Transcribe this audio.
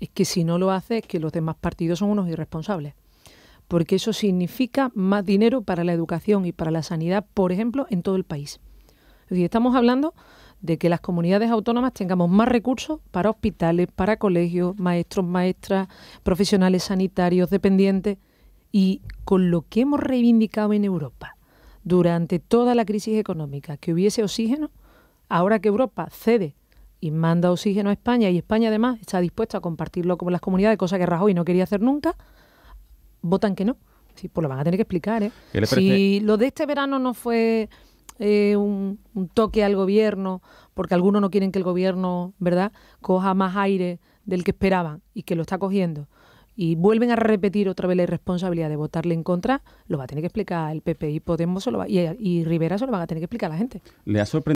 es que si no lo hace es que los demás partidos son unos irresponsables, porque eso significa más dinero para la educación y para la sanidad, por ejemplo, en todo el país. estamos hablando de que las comunidades autónomas tengamos más recursos para hospitales, para colegios, maestros, maestras, profesionales sanitarios, dependientes, y con lo que hemos reivindicado en Europa durante toda la crisis económica, que hubiese oxígeno, ahora que Europa cede y manda oxígeno a España y España además está dispuesta a compartirlo con las comunidades, cosa que Rajoy no quería hacer nunca, votan que no. Sí, pues lo van a tener que explicar. ¿eh? Si lo de este verano no fue eh, un, toque al gobierno, porque algunos no quieren que el gobierno, ¿verdad?, coja más aire del que esperaban y que lo está cogiendo. Y vuelven a repetir otra vez la irresponsabilidad de votarle en contra, lo va a tener que explicar el PP y Podemos va, y, y Rivera se lo van a tener que explicar a la gente. ¿Le ha sorprendido?